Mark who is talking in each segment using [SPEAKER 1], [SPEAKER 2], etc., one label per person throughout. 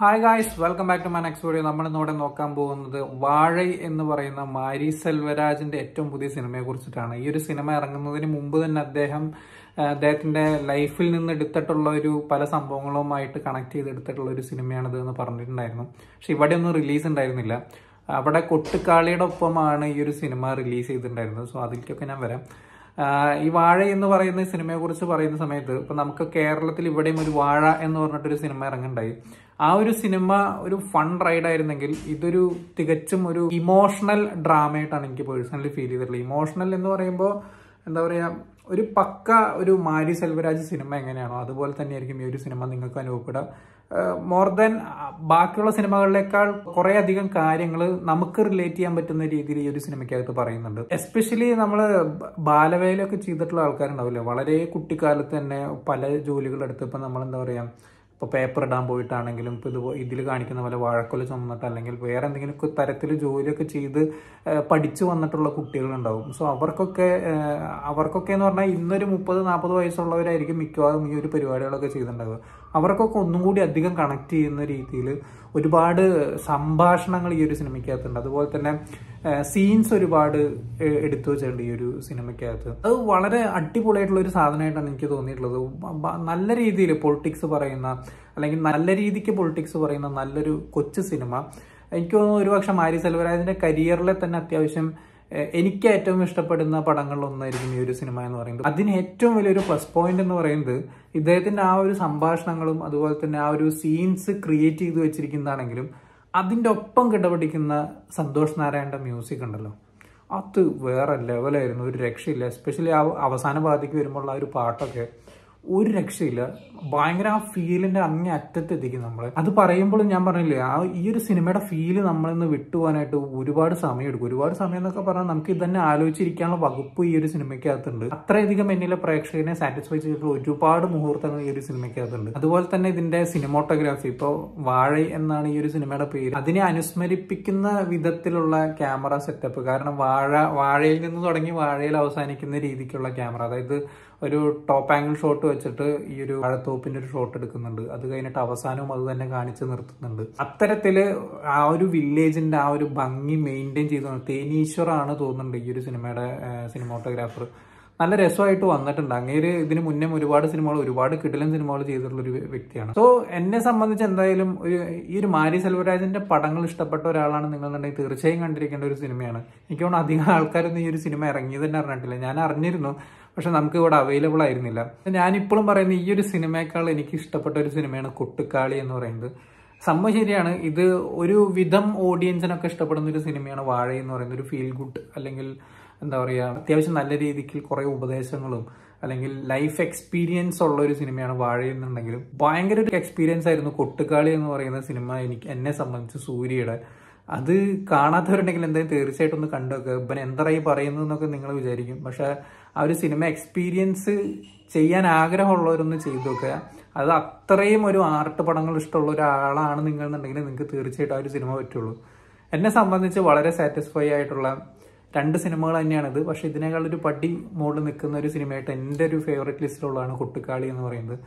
[SPEAKER 1] hi guys welcome back to my next video നമ്മൾ ഇന്നിവിടെ നോക്കാൻ പോകുന്നത് വാഴൈ എന്ന് പറയുന്ന മാരി സെൽവരാജിന്റെ ഏറ്റവും പുതിയ സിനിമയെ കുറിച്ചിട്ടാണ് ഈ ഒരു സിനിമ ഇറങ്ങുന്നതിന് മുമ്പ് തന്നെ അദ്ദേഹം അദ്ദേഹത്തിന്റെ ലൈഫിൽ നിന്ന് എടുത്തിട്ടുള്ള ഒരു പല സംഭവങ്ങളുമായിട്ട് കണക്ട് ചെയ്തെടുത്തിട്ടുള്ള ഒരു സിനിമയാണിത് എന്ന് പറഞ്ഞിട്ടുണ്ടായിരുന്നു പക്ഷെ ഇവിടെ ഒന്നും റിലീസ് ഉണ്ടായിരുന്നില്ല അവിടെ കൊട്ടുകാളിയുടെ ഒപ്പമാണ് ഈ ഒരു സിനിമ റിലീസ് ചെയ്തിട്ടുണ്ടായിരുന്നത് സോ അതിലേക്കൊക്കെ ഞാൻ വരാം ഈ വാഴ എന്ന് പറയുന്ന സിനിമയെ കുറിച്ച് പറയുന്ന സമയത്ത് ഇപ്പൊ നമുക്ക് കേരളത്തിൽ ഇവിടെയും ഒരു വാഴ എന്ന് പറഞ്ഞിട്ടൊരു സിനിമ ഇറങ്ങുണ്ടായി ആ ഒരു സിനിമ ഒരു ഫൺ റൈഡ് ആയിരുന്നെങ്കിൽ ഇതൊരു തികച്ചും ഒരു ഇമോഷണൽ ഡ്രാമയായിട്ടാണ് എനിക്ക് പേഴ്സണലി ഫീൽ ചെയ്തിട്ടുള്ളത് ഇമോഷണൽ എന്ന് പറയുമ്പോൾ എന്താ പറയുക ഒരു പക്ക ഒരു മാരി സെൽവരാജ് സിനിമ എങ്ങനെയാണോ അതുപോലെ തന്നെയായിരിക്കും ഈ ഒരു സിനിമ നിങ്ങൾക്ക് അനുഭവപ്പെടുക മോർ ദാൻ ബാക്കിയുള്ള സിനിമകളിലേക്കാൾ കുറേ അധികം കാര്യങ്ങൾ നമുക്ക് റിലേറ്റ് ചെയ്യാൻ പറ്റുന്ന രീതിയിൽ ഈ ഒരു സിനിമയ്ക്കകത്ത് പറയുന്നുണ്ട് എസ്പെഷ്യലി നമ്മൾ ബാലവേലൊക്കെ ചെയ്തിട്ടുള്ള ആൾക്കാരുണ്ടാവില്ലേ വളരെ കുട്ടിക്കാലത്ത് തന്നെ പല ജോലികളെടുത്ത് ഇപ്പം നമ്മൾ എന്താ പറയുക ഇപ്പോൾ പേപ്പർ ഇടാൻ പോയിട്ടാണെങ്കിലും ഇപ്പോൾ ഇത് ഇതിൽ കാണിക്കുന്ന പോലെ വാഴക്കൊല ചുമന്നിട്ട് അല്ലെങ്കിൽ വേറെ എന്തെങ്കിലുമൊക്കെ തരത്തിൽ ജോലിയൊക്കെ ചെയ്ത് പഠിച്ചു വന്നിട്ടുള്ള കുട്ടികളുണ്ടാവും സോ അവർക്കൊക്കെ അവർക്കൊക്കെ എന്ന് പറഞ്ഞാൽ ഇന്നൊരു മുപ്പത് നാൽപ്പത് വയസ്സുള്ളവരായിരിക്കും മിക്കവാറും ഈ ഒരു പരിപാടികളൊക്കെ ചെയ്തിട്ടുണ്ടാവുക അവർക്കൊക്കെ ഒന്നും കൂടി അധികം കണക്ട് ചെയ്യുന്ന രീതിയിൽ ഒരുപാട് സംഭാഷണങ്ങൾ ഈ ഒരു സിനിമയ്ക്കകത്തുണ്ട് അതുപോലെ തന്നെ സീൻസ് ഒരുപാട് എടുത്തു വെച്ചിട്ടുണ്ട് ഈ ഒരു സിനിമയ്ക്കകത്ത് അത് വളരെ അടിപൊളിയായിട്ടുള്ള ഒരു സാധനമായിട്ടാണ് എനിക്ക് തോന്നിയിട്ടുള്ളത് നല്ല രീതിയിൽ പൊളിറ്റിക്സ് പറയുന്ന അല്ലെങ്കിൽ നല്ല രീതിക്ക് പൊളിറ്റിക്സ് പറയുന്ന നല്ലൊരു കൊച്ചു സിനിമ എനിക്ക് തോന്നുന്നു ഒരുപക്ഷെ മാരി സെൽവരാജിന്റെ കരിയറിലെ തന്നെ അത്യാവശ്യം എനിക്ക് ഏറ്റവും ഇഷ്ടപ്പെടുന്ന പടങ്ങളിലൊന്നായിരിക്കും ഈ ഒരു സിനിമ എന്ന് പറയുന്നത് അതിന് ഏറ്റവും വലിയൊരു പ്ലസ് പോയിന്റ് എന്ന് പറയുന്നത് ഇദ്ദേഹത്തിന്റെ ആ ഒരു സംഭാഷണങ്ങളും അതുപോലെ തന്നെ ആ ഒരു സീൻസ് ക്രിയേറ്റ് ചെയ്ത് വെച്ചിരിക്കുന്നതാണെങ്കിലും അതിൻ്റെ ഒപ്പം കിടപിടിക്കുന്ന സന്തോഷ് നാരായണൻ്റെ മ്യൂസിക് ഉണ്ടല്ലോ അത് വേറെ ലെവലായിരുന്നു ഒരു രക്ഷയില്ല എസ്പെഷ്യലി ആ അവസാന ഭാഗത്തേക്ക് വരുമ്പോൾ ആ ഒരു പാട്ടൊക്കെ ഒരു രക്ഷയില്ല ഭയങ്കര ആ ഫീലിന്റെ അങ്ങേ അറ്റത്ത് എത്തിക്കും നമ്മൾ അത് പറയുമ്പോഴും ഞാൻ പറഞ്ഞില്ലേ ആ ഈ ഒരു സിനിമയുടെ ഫീല് നമ്മളിന്ന് വിട്ടുപോകാനായിട്ട് ഒരുപാട് സമയം എടുക്കും ഒരുപാട് സമയം എന്നൊക്കെ പറഞ്ഞാൽ നമുക്ക് ഇത് തന്നെ ആലോചിച്ചിരിക്കാനുള്ള വകുപ്പ് ഈ ഒരു സിനിമയ്ക്കകത്തുണ്ട് അത്രയധികം എന്നിലെ പ്രേക്ഷകനെ സാറ്റിസ്ഫൈ ചെയ്തിട്ടുള്ള ഒരുപാട് മുഹൂർത്തങ്ങൾ ഈ ഒരു സിനിമയ്ക്കകത്തുണ്ട് അതുപോലെ തന്നെ ഇതിന്റെ സിനിമോട്ടോഗ്രാഫി ഇപ്പോൾ വാഴ എന്നാണ് ഈ ഒരു സിനിമയുടെ പേര് അതിനെ അനുസ്മരിപ്പിക്കുന്ന വിധത്തിലുള്ള ക്യാമറ സെറ്റപ്പ് കാരണം വാഴ വാഴയിൽ നിന്ന് തുടങ്ങി വാഴയിൽ അവസാനിക്കുന്ന രീതിക്കുള്ള ക്യാമറ അതായത് ഒരു ടോപ്പ് ആംഗിൾ ഷോട്ട് വെച്ചിട്ട് ഈ ഒരു വഴത്തോപ്പിന്റെ ഒരു ഷോട്ട് എടുക്കുന്നുണ്ട് അത് കഴിഞ്ഞിട്ട് അവസാനവും അത് തന്നെ കാണിച്ച് നിർത്തുന്നുണ്ട് അത്തരത്തിൽ ആ ഒരു വില്ലേജിന്റെ ആ ഒരു ഭംഗി മെയിൻറ്റെയിൻ ചെയ്തു തേനീശ്വറാണ് തോന്നുന്നുണ്ട് ഈ ഒരു സിനിമയുടെ സിനിമോട്ടോഗ്രാഫർ നല്ല രസമായിട്ട് വന്നിട്ടുണ്ട് അങ്ങേര് ഇതിന് മുന്നേ ഒരുപാട് സിനിമകൾ ഒരുപാട് കിടിലൻ സിനിമകൾ ചെയ്തിട്ടുള്ള ഒരു വ്യക്തിയാണ് സോ എന്നെ സംബന്ധിച്ച് എന്തായാലും ഒരു ഈ ഒരു മാരി സെൽവരാജിന്റെ പടങ്ങൾ ഇഷ്ടപ്പെട്ട ഒരാളാണ് നിങ്ങളെന്നുണ്ടെങ്കിൽ തീർച്ചയായും കണ്ടിരിക്കേണ്ട ഒരു സിനിമയാണ് എനിക്ക് അധികം ആൾക്കാരൊന്നും ഈ ഒരു സിനിമ ഇറങ്ങിയത് തന്നെ അറിഞ്ഞിട്ടില്ല ഞാൻ അറിഞ്ഞിരുന്നു പക്ഷെ നമുക്ക് ഇവിടെ അവൈലബിൾ ആയിരുന്നില്ല ഞാനിപ്പോഴും പറയുന്ന ഈ ഒരു സിനിമയേക്കാൾ എനിക്ക് ഇഷ്ടപ്പെട്ട ഒരു സിനിമയാണ് കൊട്ടുക്കാളി എന്ന് പറയുന്നത് സംഭവം ശരിയാണ് ഇത് ഒരു വിധം ഓഡിയൻസിനൊക്കെ ഇഷ്ടപ്പെടുന്ന ഒരു സിനിമയാണ് വാഴ എന്ന് പറയുന്ന ഒരു ഫീൽ ഗുഡ് അല്ലെങ്കിൽ എന്താ പറയുക അത്യാവശ്യം നല്ല രീതിക്ക് കുറേ ഉപദേശങ്ങളും അല്ലെങ്കിൽ ലൈഫ് എക്സ്പീരിയൻസ് ഉള്ള ഒരു സിനിമയാണ് വാഴ എന്നുണ്ടെങ്കിലും ഭയങ്കര ഒരു എക്സ്പീരിയൻസ് ആയിരുന്നു കൊട്ടുകാളി എന്ന് പറയുന്ന സിനിമ എനിക്ക് എന്നെ സംബന്ധിച്ച് സൂര്യയുടെ അത് കാണാത്തവരുണ്ടെങ്കിൽ എന്തായാലും തീർച്ചയായിട്ടും ഒന്ന് കണ്ടുവെക്കുക എന്തറായി പറയുന്നു എന്നൊക്കെ നിങ്ങൾ വിചാരിക്കും പക്ഷേ ആ ഒരു സിനിമ എക്സ്പീരിയൻസ് ചെയ്യാൻ ആഗ്രഹമുള്ളവരൊന്ന് ചെയ്തു നോക്കുക അത് അത്രയും ഒരു ആർട്ട് പടങ്ങൾ ഇഷ്ടമുള്ള ഒരാളാണ് നിങ്ങൾ എന്നുണ്ടെങ്കിൽ നിങ്ങൾക്ക് തീർച്ചയായിട്ടും ആ ഒരു സിനിമ പറ്റുള്ളൂ എന്നെ സംബന്ധിച്ച് വളരെ സാറ്റിസ്ഫൈ ആയിട്ടുള്ള രണ്ട് സിനിമകൾ തന്നെയാണിത് പക്ഷേ ഇതിനേക്കാൾ ഒരു പടി മുകളിൽ നിൽക്കുന്ന ഒരു സിനിമയായിട്ട് എൻ്റെ ഒരു ഫേവററ്റ് ലിസ്റ്റിലുള്ളതാണ് കുട്ടിക്കാളി എന്ന് പറയുന്നത്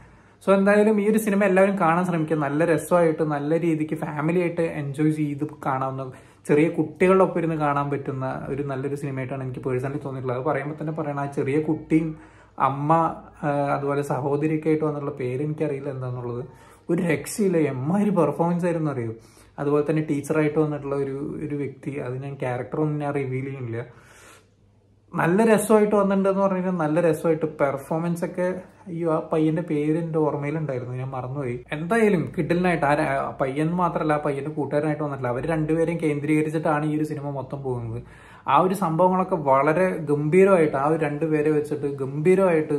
[SPEAKER 1] സോ എന്തായാലും ഈ ഒരു സിനിമ എല്ലാവരും കാണാൻ ശ്രമിക്കുക നല്ല രസമായിട്ട് നല്ല രീതിക്ക് ഫാമിലി ആയിട്ട് എൻജോയ് ചെയ്ത് കാണാവുന്ന ചെറിയ ഒപ്പം ഇരുന്ന് കാണാൻ പറ്റുന്ന ഒരു നല്ലൊരു സിനിമയായിട്ടാണ് എനിക്ക് പേഴ്സണലി തോന്നിയിട്ടുള്ളത് അത് പറയുമ്പോൾ തന്നെ പറയണം ആ ചെറിയ കുട്ടിയും അമ്മ അതുപോലെ സഹോദരിയൊക്കെ ആയിട്ട് വന്നുള്ള പേര് എനിക്കറിയില്ല എന്താണെന്നുള്ളത് ഒരു രക്ഷയില്ല എമ്മാതിരി പെർഫോമൻസ് ആയിരുന്നു അറിയൂ അതുപോലെ തന്നെ ടീച്ചറായിട്ട് വന്നിട്ടുള്ള ഒരു ഒരു വ്യക്തി അത് ഞാൻ ക്യാരക്ടറൊന്നും ഞാൻ റിവീൽ ചെയ്യുന്നില്ല നല്ല രസമായിട്ട് വന്നിട്ടുണ്ടെന്ന് പറഞ്ഞു കഴിഞ്ഞാൽ നല്ല രസമായിട്ട് പെർഫോമൻസ് ഒക്കെ അയ്യോ ആ പയ്യന്റെ പേര് എന്റെ ഓർമ്മയിലുണ്ടായിരുന്നു ഞാൻ മറന്നുപോയി എന്തായാലും കിഡിലിനായിട്ട് ആ പയ്യൻ മാത്രമല്ല ആ പയ്യന്റെ കൂട്ടുകാരനായിട്ട് വന്നിട്ടില്ല അവർ രണ്ടുപേരെയും കേന്ദ്രീകരിച്ചിട്ടാണ് ഈ ഒരു സിനിമ മൊത്തം പോകുന്നത് ആ ഒരു സംഭവങ്ങളൊക്കെ വളരെ ഗംഭീരമായിട്ട് ആ ഒരു രണ്ട് പേരെ വെച്ചിട്ട് ഗംഭീരമായിട്ട്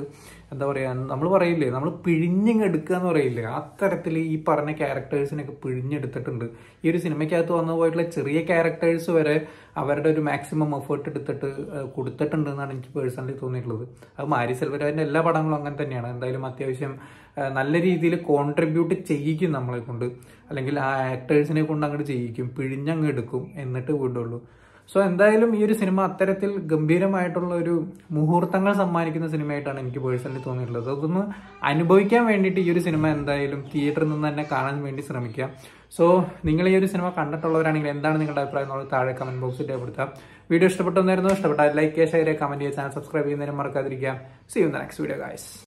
[SPEAKER 1] എന്താ പറയുക നമ്മൾ പറയില്ലേ നമ്മൾ പിഴിഞ്ഞെടുക്കുക എന്ന് പറയില്ലേ ആ തരത്തിൽ ഈ പറഞ്ഞ ക്യാരക്ടേഴ്സിനൊക്കെ പിഴിഞ്ഞെടുത്തിട്ടുണ്ട് ഈ ഒരു സിനിമയ്ക്കകത്ത് വന്നു പോയിട്ടുള്ള ചെറിയ ക്യാരക്ടേഴ്സ് വരെ അവരുടെ ഒരു മാക്സിമം എഫേർട്ട് എടുത്തിട്ട് കൊടുത്തിട്ടുണ്ട് എന്നാണ് എനിക്ക് പേഴ്സണലി തോന്നിയിട്ടുള്ളത് അത് മാരി സെൽവരാജിൻ്റെ എല്ലാ പടങ്ങളും അങ്ങനെ തന്നെയാണ് എന്തായാലും അത്യാവശ്യം നല്ല രീതിയിൽ കോൺട്രിബ്യൂട്ട് ചെയ്യിക്കും നമ്മളെ കൊണ്ട് അല്ലെങ്കിൽ ആ ആക്ടേഴ്സിനെ കൊണ്ട് അങ്ങോട്ട് ചെയ്യിക്കും പിഴിഞ്ഞങ്ങ് എടുക്കും എന്നിട്ട് വിടുള്ളൂ സോ എന്തായാലും ഈ ഒരു സിനിമ അത്തരത്തിൽ ഗംഭീരമായിട്ടുള്ള ഒരു മുഹൂർത്തങ്ങൾ സമ്മാനിക്കുന്ന സിനിമയായിട്ടാണ് എനിക്ക് പേഴ്സണലി തോന്നിയിട്ടുള്ളത് അതൊന്ന് അനുഭവിക്കാൻ വേണ്ടിയിട്ട് ഈ ഒരു സിനിമ എന്തായാലും തിയേറ്ററിൽ നിന്ന് തന്നെ കാണാൻ വേണ്ടി ശ്രമിക്കുക സോ നിങ്ങൾ ഈ ഒരു സിനിമ കണ്ടിട്ടുള്ളവരാണെങ്കിൽ എന്താണ് നിങ്ങളുടെ അഭിപ്രായം എന്നുള്ളത് താഴെ കമന്റ് ബോക്സിൽ രേഖപ്പെടുത്താം വീഡിയോ ഇഷ്ടപ്പെട്ടെന്നായിരുന്നു ഇഷ്ടപ്പെട്ടാൽ ലൈക്ക് ചെയ്യുക ഷെയർ ചെയ്യുക കമന്റ് ചെയ്യുക ചാനൽ സബ്സ്ക്രൈബ് ചെയ്യുന്നതിനും മറക്കാതിരിക്കുക see you next video guys